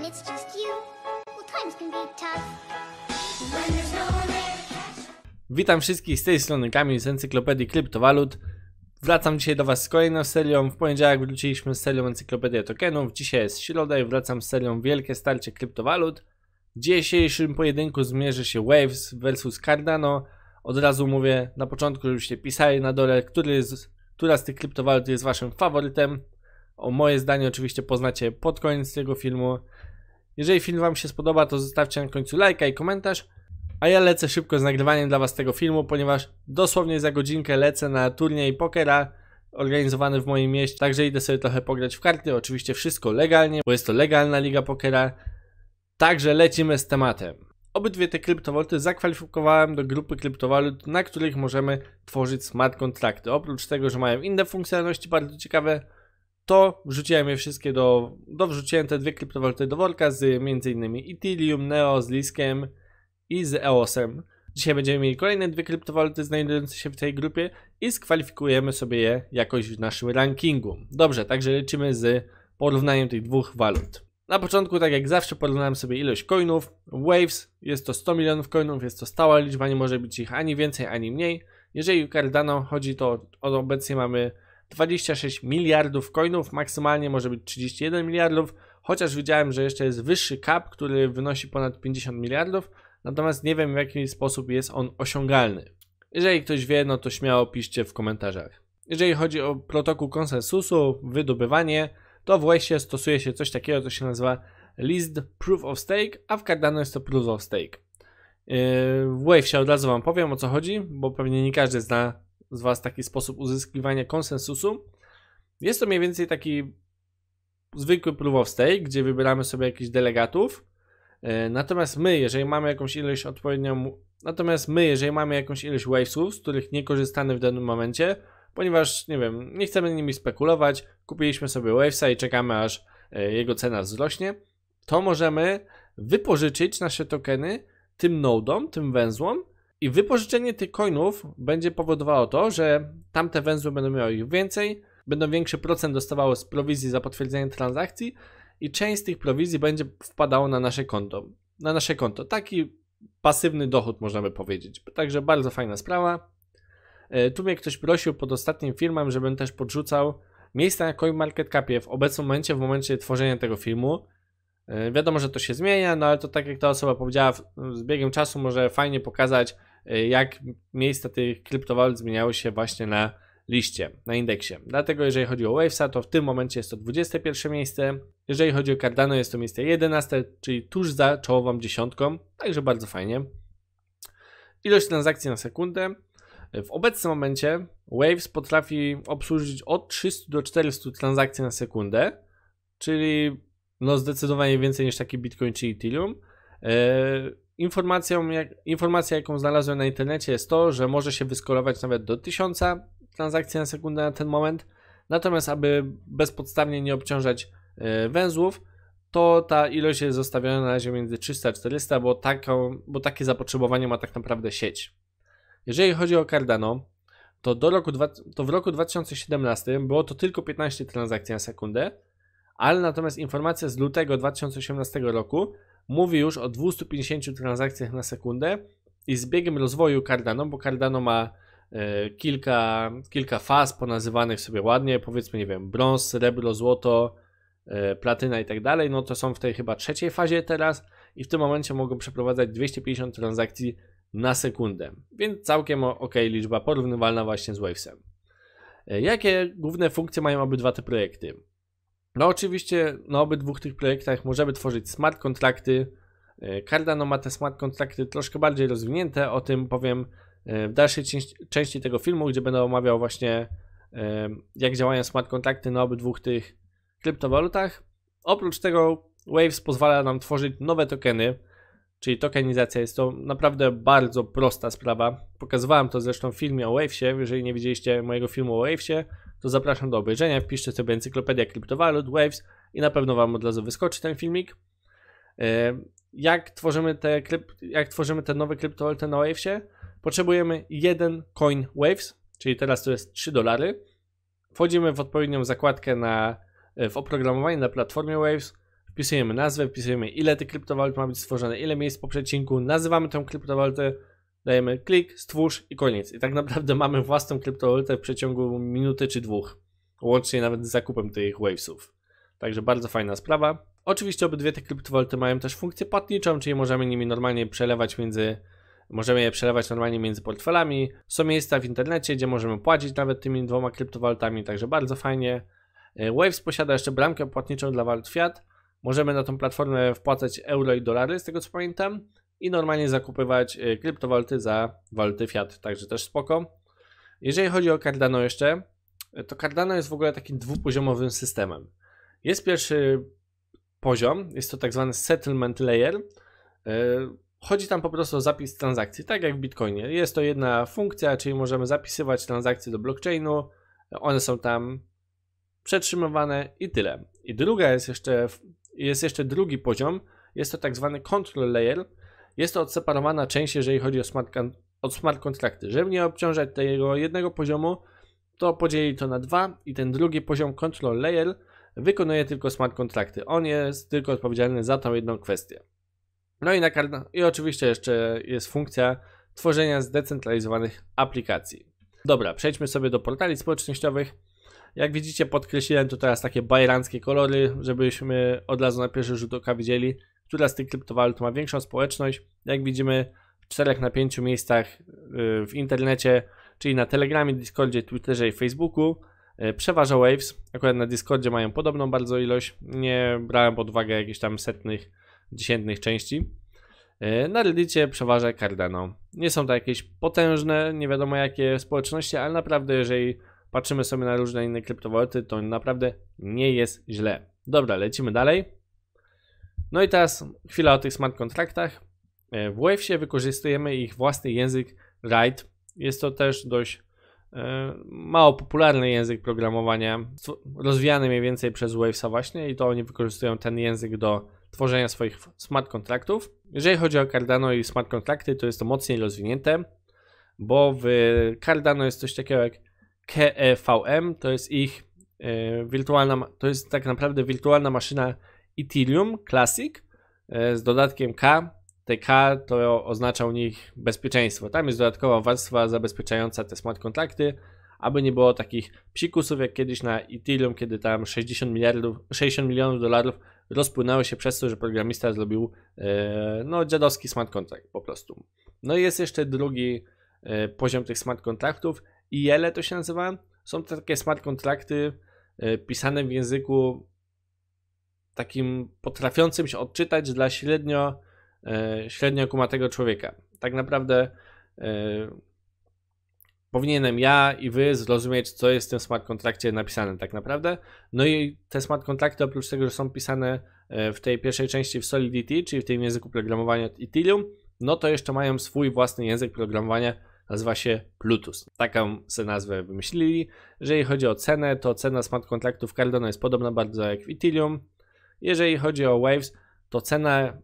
when it's just you, well, times can be tough. When there's no one there. Witam wszystkich z tej strony Kamil z Encyklopedii Kryptowalut. Wracam dzisiaj do Was z kolejną serią. W poniedziałek wróciliśmy z serią Encyklopedia Tokenów. Dzisiaj jest środa i wracam z serią Wielkie Starcie Kryptowalut. W dzisiejszym pojedynku zmierzy się Waves versus Cardano. Od razu mówię na początku, żebyście pisali na dole, który z, która z tych kryptowalut jest Waszym faworytem. O moje zdanie oczywiście poznacie pod koniec tego filmu. Jeżeli film Wam się spodoba, to zostawcie na końcu lajka i komentarz. A ja lecę szybko z nagrywaniem dla Was tego filmu, ponieważ dosłownie za godzinkę lecę na turniej pokera organizowany w moim mieście, także idę sobie trochę pograć w karty, oczywiście wszystko legalnie, bo jest to legalna liga pokera. Także lecimy z tematem. Obydwie te kryptowaluty zakwalifikowałem do grupy kryptowalut, na których możemy tworzyć smart kontrakty. Oprócz tego, że mają inne funkcjonalności bardzo ciekawe, to wrzuciłem je wszystkie do, do wrzuciłem te dwie kryptowaluty do worka z m.in. Ethereum, Neo, z Liskiem i z EOSem. Dzisiaj będziemy mieli kolejne dwie kryptowaluty znajdujące się w tej grupie i skwalifikujemy sobie je jakoś w naszym rankingu. Dobrze, także lecimy z porównaniem tych dwóch walut. Na początku, tak jak zawsze, porównałem sobie ilość coinów. Waves jest to 100 milionów coinów, jest to stała liczba, nie może być ich ani więcej, ani mniej. Jeżeli Cardano chodzi, to obecnie mamy 26 miliardów coinów, maksymalnie może być 31 miliardów, chociaż widziałem, że jeszcze jest wyższy cap, który wynosi ponad 50 miliardów, natomiast nie wiem w jaki sposób jest on osiągalny. Jeżeli ktoś wie, no to śmiało piszcie w komentarzach. Jeżeli chodzi o protokół konsensusu, wydobywanie, to w Wavesie stosuje się coś takiego, co się nazywa List Proof of Stake, a w Cardano jest to Proof of Stake. Yy, w Wavesie od razu Wam powiem o co chodzi, bo pewnie nie każdy zna z Was taki sposób uzyskiwania konsensusu. Jest to mniej więcej taki zwykły proof of stake, gdzie wybieramy sobie jakichś delegatów. E, natomiast my, jeżeli mamy jakąś ilość odpowiednią, natomiast my, jeżeli mamy jakąś ilość wavesów, z których nie korzystamy w danym momencie, ponieważ nie wiem, nie chcemy nimi spekulować, kupiliśmy sobie wavesa i czekamy aż e, jego cena wzrośnie, to możemy wypożyczyć nasze tokeny tym nodom, tym węzłom i wypożyczenie tych coinów będzie powodowało to, że tamte węzły będą miały ich więcej, będą większy procent dostawało z prowizji za potwierdzenie transakcji i część z tych prowizji będzie wpadało na nasze konto. Na nasze konto. Taki pasywny dochód, można by powiedzieć. Także bardzo fajna sprawa. E, tu mnie ktoś prosił pod ostatnim filmem, żebym też podrzucał miejsca na CoinMarketCapie w obecnym momencie, w momencie tworzenia tego filmu. E, wiadomo, że to się zmienia, no ale to tak jak ta osoba powiedziała, z biegiem czasu może fajnie pokazać, Y, jak miejsca tych kryptowalut zmieniały się właśnie na liście, na indeksie. Dlatego jeżeli chodzi o Wavesa, to w tym momencie jest to 21 miejsce. Jeżeli chodzi o Cardano, jest to miejsce 11, czyli tuż za czołową dziesiątką, także bardzo fajnie. Ilość transakcji na sekundę. W obecnym momencie Waves potrafi obsłużyć od 300 do 400 transakcji na sekundę, czyli no zdecydowanie więcej niż taki Bitcoin czy Ethereum. E, Informacją, jak, informacja, jaką znalazłem na internecie, jest to, że może się wyskolować nawet do 1000 transakcji na sekundę na ten moment. Natomiast, aby bezpodstawnie nie obciążać e, węzłów, to ta ilość jest zostawiona na razie między 300 a 400, bo, taką, bo takie zapotrzebowanie ma tak naprawdę sieć. Jeżeli chodzi o Cardano, to, do roku, to w roku 2017 było to tylko 15 transakcji na sekundę, ale natomiast informacja z lutego 2018 roku mówi już o 250 transakcjach na sekundę i z biegiem rozwoju Cardano, bo Cardano ma e, kilka, kilka faz ponazywanych sobie ładnie, powiedzmy, nie wiem, brąz, srebro, złoto, e, platyna i tak dalej, no to są w tej chyba trzeciej fazie teraz i w tym momencie mogą przeprowadzać 250 transakcji na sekundę, więc całkiem ok liczba porównywalna właśnie z Wavesem. E, jakie główne funkcje mają obydwa te projekty? No oczywiście na obydwu tych projektach możemy tworzyć smart kontrakty. E, Cardano ma te smart kontrakty troszkę bardziej rozwinięte, o tym powiem e, w dalszej części tego filmu, gdzie będę omawiał właśnie e, jak działają smart kontrakty na obydwu tych kryptowalutach. Oprócz tego Waves pozwala nam tworzyć nowe tokeny, czyli tokenizacja jest to naprawdę bardzo prosta sprawa. Pokazywałem to zresztą w filmie o Wavesie, jeżeli nie widzieliście mojego filmu o Wavesie, to zapraszam do obejrzenia. Wpiszcie sobie encyklopedia kryptowalut, Waves i na pewno Wam od razu wyskoczy ten filmik. E, jak tworzymy te, jak tworzymy te nowe kryptowaluty na Wavesie? Potrzebujemy jeden coin Waves, czyli teraz to jest 3 dolary. Wchodzimy w odpowiednią zakładkę na, e, w oprogramowanie na platformie Waves, wpisujemy nazwę, wpisujemy ile tych kryptowalut ma być stworzone, ile miejsc po przecinku, nazywamy tę kryptowalutę, dajemy klik, stwórz i koniec. I tak naprawdę mamy własną kryptowalutę w przeciągu minuty czy dwóch, łącznie nawet z zakupem tych Wavesów. Także bardzo fajna sprawa. Oczywiście obydwie te kryptowaluty mają też funkcję płatniczą, czyli możemy nimi normalnie przelewać między Możemy je przelewać normalnie między portfelami. Są miejsca w internecie, gdzie możemy płacić nawet tymi dwoma kryptowalutami, także bardzo fajnie. E, Waves posiada jeszcze bramkę płatniczą dla walut fiat. Możemy na tą platformę wpłacać euro i dolary, z tego co pamiętam i normalnie zakupywać y, kryptowolty za wolty fiat, także też spoko. Jeżeli chodzi o Cardano jeszcze, y, to Cardano jest w ogóle takim dwupoziomowym systemem. Jest pierwszy poziom, jest to tak zwany settlement layer. Y, chodzi tam po prostu o zapis transakcji, tak jak w Bitcoinie. Jest to jedna funkcja, czyli możemy zapisywać transakcje do blockchainu, one są tam przetrzymywane i tyle. I druga jest jeszcze, jest jeszcze drugi poziom, jest to tak zwany control layer, jest to odseparowana część, jeżeli chodzi o smart, o smart kontrakty. Żeby nie obciążać tego jednego poziomu, to podzieli to na dwa i ten drugi poziom control layer wykonuje tylko smart kontrakty. On jest tylko odpowiedzialny za tą jedną kwestię. No i, na i oczywiście jeszcze jest funkcja tworzenia zdecentralizowanych aplikacji. Dobra, przejdźmy sobie do portali społecznościowych. Jak widzicie, podkreśliłem tu teraz takie bajranckie kolory, żebyśmy od razu na pierwszy rzut oka widzieli, która z tych kryptowalut ma większą społeczność. Jak widzimy, w czterech na pięciu miejscach y, w internecie, czyli na Telegramie, Discordzie, Twitterze i Facebooku, y, przeważa Waves. Akurat na Discordzie mają podobną bardzo ilość. Nie brałem pod uwagę jakichś tam setnych, dziesiętnych części. Y, na Reddicie przeważa Cardano. Nie są to jakieś potężne, nie wiadomo jakie społeczności, ale naprawdę jeżeli patrzymy sobie na różne inne kryptowaluty, to naprawdę nie jest źle. Dobra, lecimy dalej. No i teraz chwila o tych smart kontraktach. E, w WAVE-ie wykorzystujemy ich własny język Write. Jest to też dość e, mało popularny język programowania, rozwijany mniej więcej przez Wavesa właśnie i to oni wykorzystują ten język do tworzenia swoich smart kontraktów. Jeżeli chodzi o Cardano i smart kontrakty, to jest to mocniej rozwinięte, bo w Cardano jest coś takiego jak KEVM, to jest ich e, wirtualna, to jest tak naprawdę wirtualna maszyna Ethereum Classic e, z dodatkiem K. Te K to oznacza u nich bezpieczeństwo. Tam jest dodatkowa warstwa zabezpieczająca te smart kontrakty, aby nie było takich psikusów jak kiedyś na Ethereum, kiedy tam 60 miliardów, 60 milionów dolarów rozpłynęło się przez to, że programista zrobił e, no dziadowski smart kontrakt po prostu. No i jest jeszcze drugi e, poziom tych smart kontraktów. IELE to się nazywa. Są to takie smart kontrakty pisane w języku takim potrafiącym się odczytać dla średnio, e, średnio kumatego człowieka. Tak naprawdę e, powinienem ja i wy zrozumieć, co jest w tym smart kontrakcie napisane tak naprawdę. No i te smart kontrakty oprócz tego, że są pisane e, w tej pierwszej części w Solidity, czyli w tym języku programowania Ethereum, no to jeszcze mają swój własny język programowania, nazywa się Plutus. Taką sobie nazwę wymyślili. Jeżeli chodzi o cenę, to cena smart kontraktów Cardano jest podobna bardzo jak w Ethereum. Jeżeli chodzi o Waves, to cena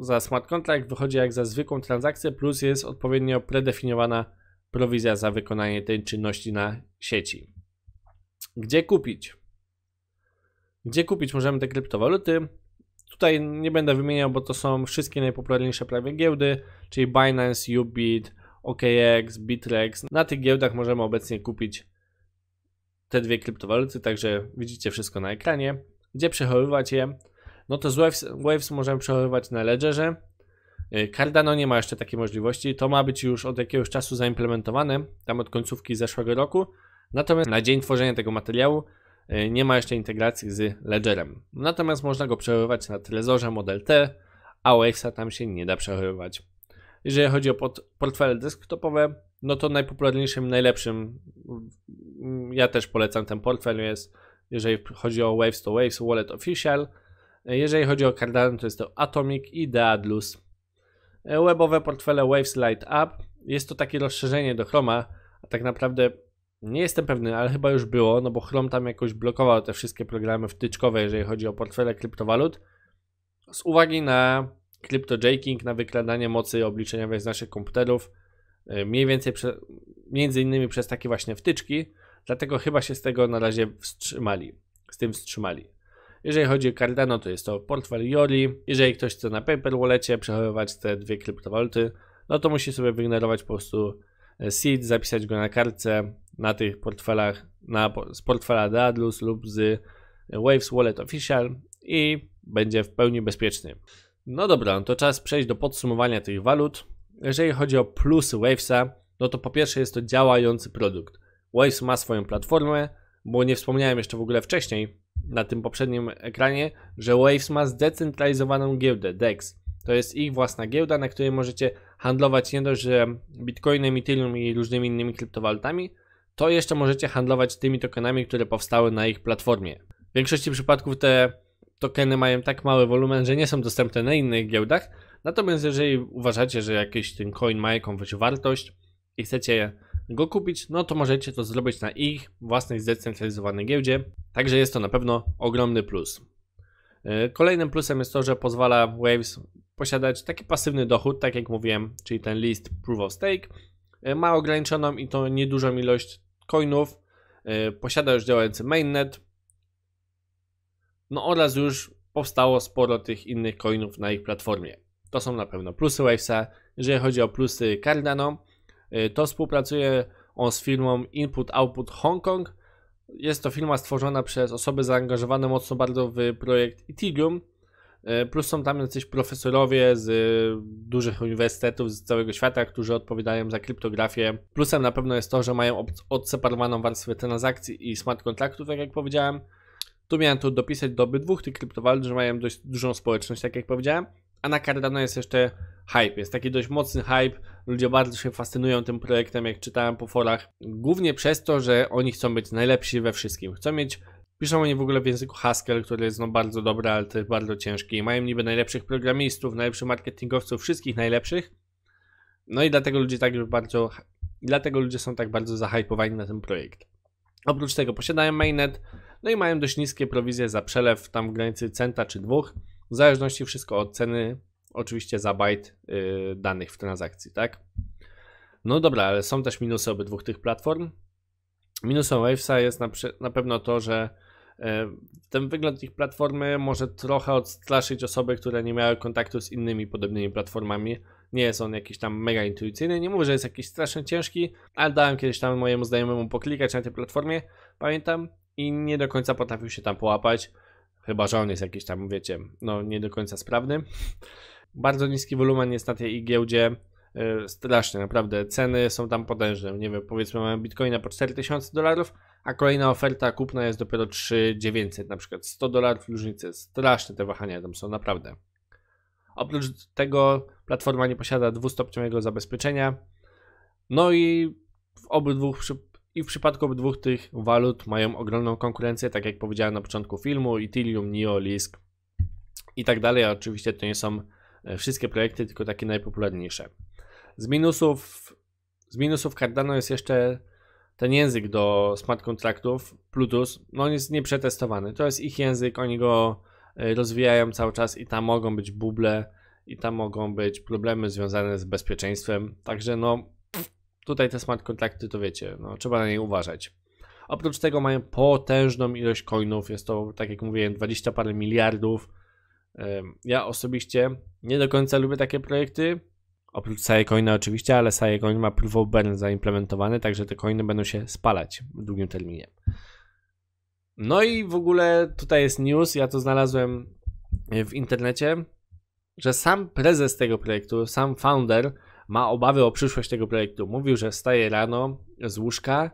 za smart contract wychodzi jak za zwykłą transakcję, plus jest odpowiednio predefiniowana prowizja za wykonanie tej czynności na sieci. Gdzie kupić? Gdzie kupić możemy te kryptowaluty? Tutaj nie będę wymieniał, bo to są wszystkie najpopularniejsze prawie giełdy, czyli Binance, Ubit, OKX, Bitrex. Na tych giełdach możemy obecnie kupić te dwie kryptowaluty, także widzicie wszystko na ekranie gdzie przechowywać je, no to z Waves, Waves możemy przechowywać na Ledgerze. Y, Cardano nie ma jeszcze takiej możliwości, to ma być już od jakiegoś czasu zaimplementowane, tam od końcówki zeszłego roku. Natomiast na dzień tworzenia tego materiału y, nie ma jeszcze integracji z Ledgerem. Natomiast można go przechowywać na Trezorze Model T, a Wavesa tam się nie da przechowywać. Jeżeli chodzi o portfele desktopowe, no to najpopularniejszym, najlepszym, mm, ja też polecam ten portfel, jest jeżeli chodzi o Waves, to Waves Wallet Official. Jeżeli chodzi o Cardano, to jest to Atomic i Daedalus. Webowe portfele Waves Light Up. Jest to takie rozszerzenie do Chroma, a tak naprawdę nie jestem pewny, ale chyba już było, no bo Chrome tam jakoś blokował te wszystkie programy wtyczkowe, jeżeli chodzi o portfele kryptowalut. Z uwagi na cryptojacking, na wykradanie mocy obliczeniowej z naszych komputerów, e, mniej więcej prze, między innymi przez takie właśnie wtyczki, Dlatego chyba się z tego na razie wstrzymali. Z tym wstrzymali. Jeżeli chodzi o Cardano, to jest to portfel Yori. Jeżeli ktoś chce na Paper wallet przechowywać te dwie kryptowaluty, no to musi sobie wygenerować po prostu e, seed, zapisać go na kartce na tych portfelach, na, z portfela Dadlus lub z e, Waves Wallet Official i będzie w pełni bezpieczny. No dobra, no to czas przejść do podsumowania tych walut. Jeżeli chodzi o plusy Wavesa, no to po pierwsze jest to działający produkt. Waves ma swoją platformę, bo nie wspomniałem jeszcze w ogóle wcześniej na tym poprzednim ekranie, że Waves ma zdecentralizowaną giełdę DEX. To jest ich własna giełda, na której możecie handlować nie dość, że Bitcoinem, Ethereum i różnymi innymi kryptowalutami, to jeszcze możecie handlować tymi tokenami, które powstały na ich platformie. W większości przypadków te tokeny mają tak mały wolumen, że nie są dostępne na innych giełdach. Natomiast jeżeli uważacie, że jakiś ten coin ma jakąś wartość i chcecie go kupić, no to możecie to zrobić na ich własnej zdecentralizowanej giełdzie. Także jest to na pewno ogromny plus. E, kolejnym plusem jest to, że pozwala Waves posiadać taki pasywny dochód, tak jak mówiłem, czyli ten list Proof of Stake. E, ma ograniczoną i to niedużą ilość coinów, e, posiada już działający mainnet, no oraz już powstało sporo tych innych coinów na ich platformie. To są na pewno plusy Wavesa. Jeżeli chodzi o plusy Cardano, Y, to współpracuje on z firmą Input Output Hong Kong. Jest to firma stworzona przez osoby zaangażowane mocno bardzo w projekt Ethereum. Y, plus są tam jacyś profesorowie z y, dużych uniwersytetów z całego świata, którzy odpowiadają za kryptografię. Plusem na pewno jest to, że mają odseparowaną warstwę transakcji i smart kontraktów, tak jak powiedziałem. Tu miałem tu dopisać do obydwu tych kryptowalut, że mają dość dużą społeczność, tak jak powiedziałem. A na Cardano jest jeszcze hype, jest taki dość mocny hype, ludzie bardzo się fascynują tym projektem, jak czytałem po forach, głównie przez to, że oni chcą być najlepsi we wszystkim, chcą mieć Piszą oni w ogóle w języku Haskell, który jest no bardzo dobry, ale też bardzo ciężki. Mają niby najlepszych programistów, najlepszych marketingowców, wszystkich najlepszych. No i dlatego ludzie tak bardzo, dlatego ludzie są tak bardzo zahypowani na ten projekt. Oprócz tego posiadają mainnet, no i mają dość niskie prowizje za przelew, tam w granicy centa czy dwóch w zależności wszystko od ceny, oczywiście za bajt y, danych w transakcji, tak? No dobra, ale są też minusy obydwu tych platform. Minusem Wavesa jest na, na pewno to, że y, ten wygląd ich platformy może trochę odstraszyć osoby, które nie miały kontaktu z innymi podobnymi platformami. Nie jest on jakiś tam mega intuicyjny, nie mówię, że jest jakiś strasznie ciężki, ale dałem kiedyś tam mojemu znajomemu poklikać na tej platformie, pamiętam, i nie do końca potrafił się tam połapać. Chyba, że on jest jakiś tam, wiecie, no nie do końca sprawny. Bardzo niski wolumen jest na tej giełdzie. E, strasznie, naprawdę. Ceny są tam potężne. Nie wiem, powiedzmy mamy bitcoina po 4000 dolarów, a kolejna oferta kupna jest dopiero 3900, na przykład 100 dolarów różnicy. Straszne te wahania tam są, naprawdę. Oprócz tego platforma nie posiada dwustopniowego zabezpieczenia. No i w obydwu i w przypadku dwóch tych walut mają ogromną konkurencję, tak jak powiedziałem na początku filmu, Ethereum, NIO, Lisk i tak dalej. Oczywiście to nie są e, wszystkie projekty, tylko takie najpopularniejsze. Z minusów, z minusów Cardano jest jeszcze ten język do smart kontraktów, Plutus, no on jest nieprzetestowany. To jest ich język, oni go e, rozwijają cały czas i tam mogą być buble i tam mogą być problemy związane z bezpieczeństwem. Także no Tutaj te smart kontrakty to wiecie, no, trzeba na niej uważać. Oprócz tego mają potężną ilość coinów, jest to tak jak mówiłem 20 parę miliardów. Ja osobiście nie do końca lubię takie projekty, oprócz Sayecoina oczywiście, ale Sayecoin ma proof of burn zaimplementowany, także te coiny będą się spalać w długim terminie. No i w ogóle tutaj jest news, ja to znalazłem e, w internecie, że sam prezes tego projektu, sam founder ma obawy o przyszłość tego projektu. Mówił, że wstaje rano z łóżka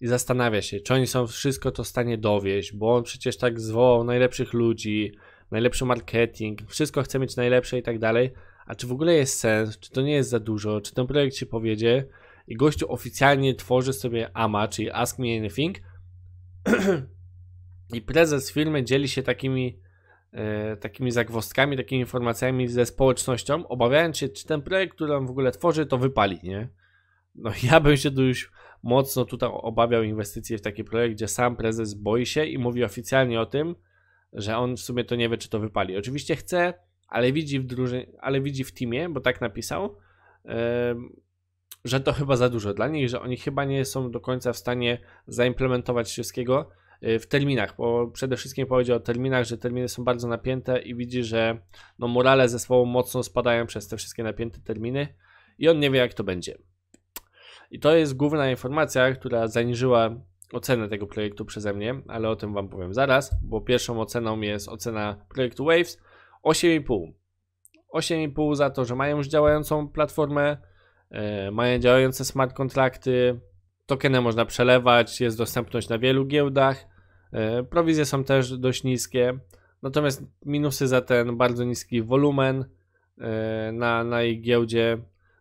i zastanawia się, czy oni są wszystko to w stanie dowieść, bo on przecież tak zwołał najlepszych ludzi, najlepszy marketing, wszystko chce mieć najlepsze i tak dalej. A czy w ogóle jest sens, czy to nie jest za dużo, czy ten projekt się powiedzie i gościu oficjalnie tworzy sobie AMA, czyli Ask Me Anything i prezes firmy dzieli się takimi E, takimi zagwostkami, takimi informacjami ze społecznością, obawiając się, czy ten projekt, który on w ogóle tworzy, to wypali, nie? No ja bym się tu już mocno tutaj obawiał inwestycje w taki projekt, gdzie sam prezes boi się i mówi oficjalnie o tym, że on w sumie to nie wie, czy to wypali. Oczywiście chce, ale widzi w drużynie, ale widzi w teamie, bo tak napisał, że to chyba za dużo dla nich, że oni chyba nie są do końca w stanie zaimplementować wszystkiego, Y, w terminach, bo przede wszystkim powiedział o terminach, że terminy są bardzo napięte i widzi, że no morale sobą mocno spadają przez te wszystkie napięte terminy i on nie wie jak to będzie. I to jest główna informacja, która zaniżyła ocenę tego projektu przeze mnie, ale o tym Wam powiem zaraz, bo pierwszą oceną jest ocena projektu Waves 8,5. 8,5 za to, że mają już działającą platformę, yy, mają działające smart kontrakty, tokeny można przelewać, jest dostępność na wielu giełdach, E, prowizje są też dość niskie, natomiast minusy za ten bardzo niski wolumen e, na, na jej giełdzie,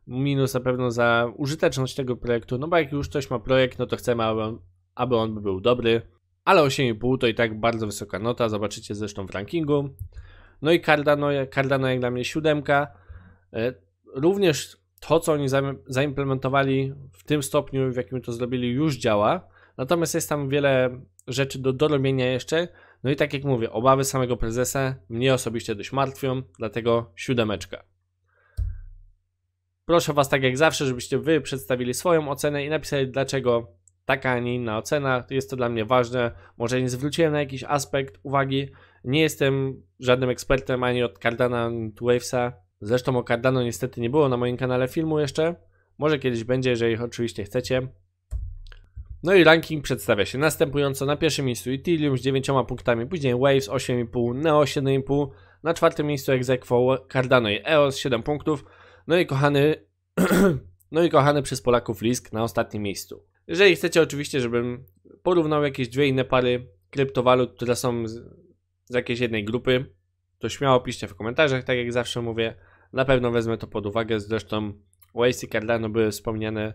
minus na pewno za użyteczność tego projektu, no bo jak już ktoś ma projekt, no to chcemy, aby on, aby on był dobry, ale 8,5 to i tak bardzo wysoka nota, zobaczycie zresztą w rankingu. No i Cardano, Cardano jak dla mnie siódemka. E, również to, co oni zaimplementowali w tym stopniu, w jakim to zrobili, już działa. Natomiast jest tam wiele rzeczy do dorobienia jeszcze. No i tak jak mówię, obawy samego prezesa mnie osobiście dość martwią, dlatego siódemeczka. Proszę Was tak jak zawsze, żebyście Wy przedstawili swoją ocenę i napisali dlaczego taka, a nie inna ocena. Jest to dla mnie ważne. Może nie zwróciłem na jakiś aspekt uwagi. Nie jestem żadnym ekspertem ani od Cardana, ani od Wavesa. Zresztą o Cardano niestety nie było na moim kanale filmu jeszcze. Może kiedyś będzie, jeżeli oczywiście chcecie. No i ranking przedstawia się następująco. Na pierwszym miejscu Ethereum z 9 punktami, później Waves 8,5, Neo 7,5, na czwartym miejscu Exequo Cardano i EOS 7 punktów. No i kochany no i kochany przez Polaków Lisk na ostatnim miejscu. Jeżeli chcecie oczywiście, żebym porównał jakieś dwie inne pary kryptowalut, które są z, z jakiejś jednej grupy, to śmiało piszcie w komentarzach, tak jak zawsze mówię. Na pewno wezmę to pod uwagę, zresztą Waves i Cardano były wspomniane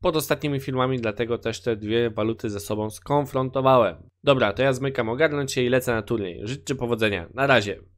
pod ostatnimi filmami, dlatego też te dwie waluty ze sobą skonfrontowałem. Dobra, to ja zmykam ogarnąć się i lecę na turniej. Życzę powodzenia. Na razie.